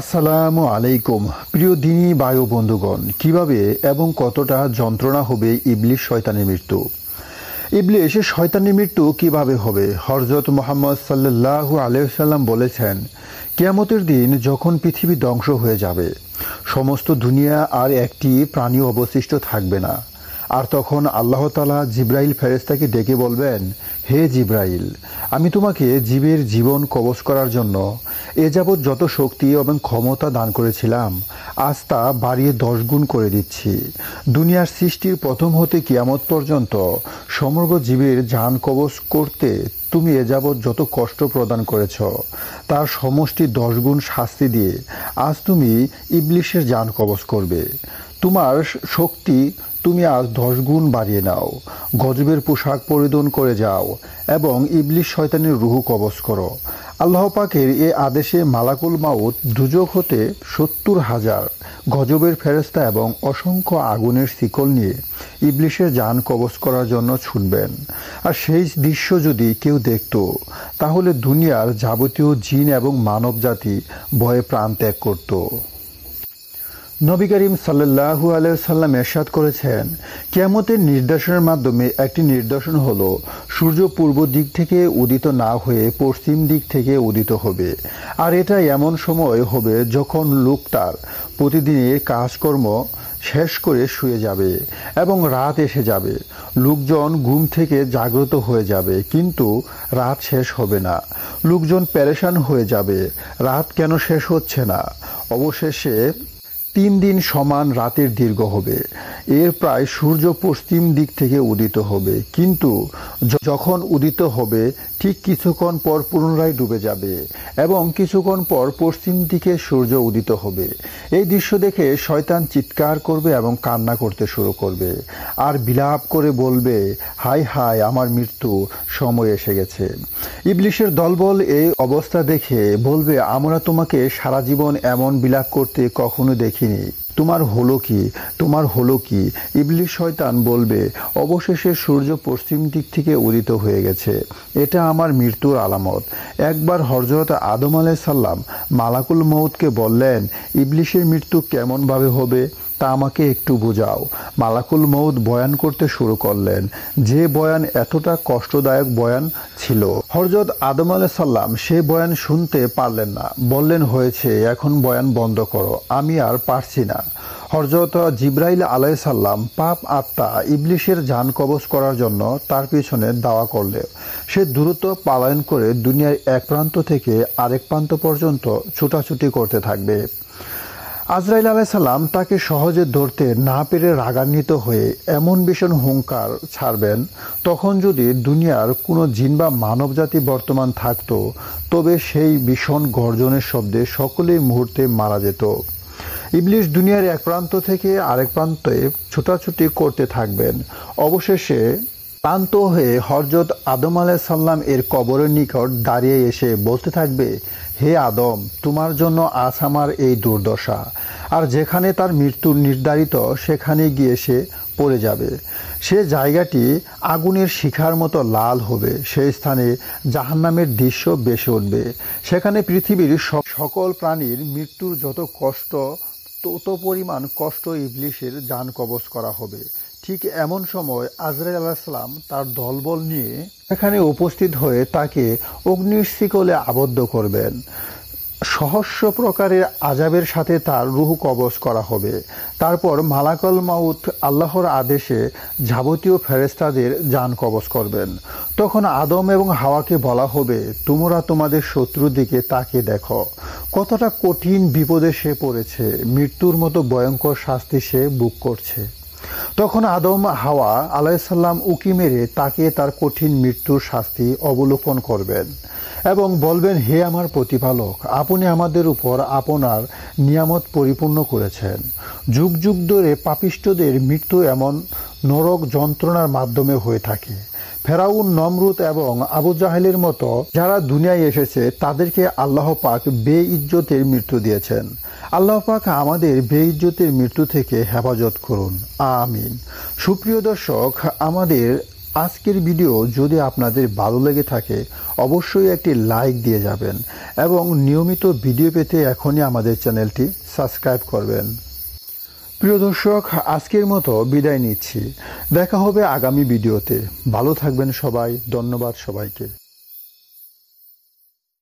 আসসালামু আলাইকুম প্রিয় দিনই বায়ু বন্ধুগণ কিভাবে এবং কতটা যন্ত্রণা হবে ইবলিশ শয়তানের মৃত্যু ইবলিশ শয়তানের মৃত্যু কিভাবে হবে হরজত মোহাম্মদ সাল্লাহ আলাইসাল্লাম বলেছেন কিয়ামতের দিন যখন পৃথিবী ধ্বংস হয়ে যাবে সমস্ত দুনিয়া আর একটি প্রাণী অবশিষ্ট থাকবে না আর তখন আল্লাহ তালা জিব্রাইল ফেরেস্তাকে ডেকে বলবেন হে জিব্রাইল আমি তোমাকে জীবের জীবন কবচ করার জন্য এ যাবৎ যত শক্তি এবং ক্ষমতা দান করেছিলাম আজ তা বাড়িয়ে দশ গুণ করে দিচ্ছি দুনিয়ার সৃষ্টির প্রথম হতে কিয়ামত পর্যন্ত সমগ্র জীবের যান কবচ করতে তুমি এ যাবৎ যত কষ্ট প্রদান করেছ তার সমষ্টি দশগুণ শাস্তি দিয়ে আজ তুমি ইবলিশের যান কবচ করবে তোমার শক্তি তুমি আজ দশ গুণ বাড়িয়ে নাও গজবের পোশাক পরিধান করে যাও এবং ইবলিশ শয়তানের রুহু কবজ করো আল্লাহ পাকের এ আদেশে মালাকুল মাউত দুযোগ হতে সত্তর হাজার গজবের ফেরস্তা এবং অসংখ্য আগুনের শিকল নিয়ে ইবলিশের যান কবজ করার জন্য ছুটবেন আর সেই দৃশ্য যদি কেউ দেখত তাহলে দুনিয়ার যাবতীয় জিন এবং মানব জাতি ভয়ে প্রাণ ত্যাগ করত নবী করিম সাল্লু আলাইসাল্লাম এরশাদ করেছেন কেমতের নির্দেশনের মাধ্যমে একটি নির্দেশন হল সূর্য পূর্ব দিক থেকে উদিত না হয়ে পশ্চিম দিক থেকে উদিত হবে আর এটা এমন সময় হবে যখন লোক তার প্রতিদিনের কাজকর্ম শেষ করে শুয়ে যাবে এবং রাত এসে যাবে লোকজন ঘুম থেকে জাগ্রত হয়ে যাবে কিন্তু রাত শেষ হবে না লোকজন প্যারেশান হয়ে যাবে রাত কেন শেষ হচ্ছে না অবশেষে তিন দিন সমান রাতের দীর্ঘ হবে এর প্রায় সূর্য পশ্চিম দিক থেকে উদিত হবে কিন্তু যখন উদিত হবে ঠিক কিছুক্ষণ পর পুনরায় ডুবে যাবে এবং কিছুক্ষণ পর পশ্চিম দিকে সূর্য উদিত হবে এই দৃশ্য দেখে শয়তান চিৎকার করবে এবং কান্না করতে শুরু করবে আর বিলাপ করে বলবে হাই হাই আমার মৃত্যু সময় এসে গেছে ইবলিশের দলবল এই অবস্থা দেখে বলবে আমরা তোমাকে সারা জীবন এমন বিলাপ করতে কখনো দেখি দেখিনি তোমার হলো কি তোমার হলো কি ইবলিশ শয়তান বলবে অবশেষে সূর্য পশ্চিম দিক থেকে উদিত হয়ে গেছে এটা আমার মৃত্যুর আলামত একবার হরজরত আদম আলাই সাল্লাম মালাকুল মৌদকে বললেন ইবলিশের মৃত্যু কেমনভাবে হবে তা আমাকে একটু বোঝাও মালাকুল মৌদ বয়ান করতে শুরু করলেন যে বয়ান এতটা কষ্টদায়ক বয়ান ছিল হরজত আদম আলাই সাল্লাম সে বয়ান শুনতে পারলেন না বললেন হয়েছে এখন বয়ান বন্ধ করো আমি আর পারছি না হরজত জিব্রাইল আলাই সাল্লাম পাপ আত্মা ইবলিশের যান কবচ করার জন্য তার পিছনে দাওয়া করলে সে দ্রুত পালায়ন করে দুনিয়ার এক প্রান্ত থেকে আরেক প্রান্ত পর্যন্ত ছুটাছুটি করতে থাকবে আজরাইল আলাইসাল্লাম তাকে সহজে ধরতে না পেরে রাগান্বিত হয়ে এমন ভীষণ হুঙ্কার ছাড়বেন তখন যদি দুনিয়ার কোনো জিন বা মানব জাতি বর্তমান থাকত তবে সেই ভীষণ গর্জনের শব্দে সকলেই মুহূর্তে মারা যেত ইবলিশ দুনিয়ার এক প্রান্ত থেকে আরেক প্রান্তে ছোটাছুটি করতে থাকবেন অবশেষে ক্লান্ত হয়ে হরজত আদম সাল্লাম এর কবরের নিকট দাঁড়িয়ে এসে বলতে থাকবে হে আদম তোমার জন্য আজ আমার এই দুর্দশা আর যেখানে তার মৃত্যু নির্ধারিত সেখানে গিয়ে সে পড়ে যাবে সে জায়গাটি আগুনের শিখার মতো লাল হবে সেই স্থানে জাহান্নামের দৃশ্য বেশে উঠবে সেখানে পৃথিবীর সকল প্রাণীর মৃত্যুর যত কষ্ট তত পরিমাণ কষ্ট ইবলিশের যান কবচ করা হবে ঠিক এমন সময় আজরাই আলাহিসাম তার দলবল নিয়ে এখানে উপস্থিত হয়ে তাকে অগ্নিশিকলে আবদ্ধ করবেন সহস্র প্রকারের আজাবের সাথে তার রুহ কবজ করা হবে তারপর মালাকল মাউথ আল্লাহর আদেশে যাবতীয় ফেরেস্তাদের যান কবচ করবেন তখন আদম এবং হাওয়াকে বলা হবে তোমরা তোমাদের শত্রুর দিকে তাকে দেখো কতটা কঠিন বিপদে সে পড়েছে মৃত্যুর মতো ভয়ঙ্কর শাস্তি সে বুক করছে তখন আদম হাওয়া আলাইসাল্লাম উকি মেরে তাকে তার কঠিন মৃত্যুর শাস্তি অবলোকন করবেন এবং বলবেন হে আমার প্রতিপালক আপনি আমাদের উপর আপনার নিয়ামত পরিপূর্ণ করেছেন যুগ যুগ ধরে পাপিষ্টদের মৃত্যু এমন নরক যন্ত্রণার মাধ্যমে হয়ে থাকে ফেরাউন নমরুত এবং আবু জাহেলের মতো যারা দুনিয়ায় এসেছে তাদেরকে আল্লাহ পাক বে ইজ্জতের মৃত্যু দিয়েছেন আল্লাহ পাক আমাদের বে ইজ্জতের মৃত্যু থেকে হেফাজত করুন আমিন সুপ্রিয় দর্শক আমাদের আজকের ভিডিও যদি আপনাদের ভালো লেগে থাকে অবশ্যই একটি লাইক দিয়ে যাবেন এবং নিয়মিত ভিডিও পেতে এখনই আমাদের চ্যানেলটি সাবস্ক্রাইব করবেন প্রিয় দর্শক আজকের মতো বিদায় নিচ্ছি দেখা হবে আগামী ভিডিওতে ভালো থাকবেন সবাই ধন্যবাদ সবাইকে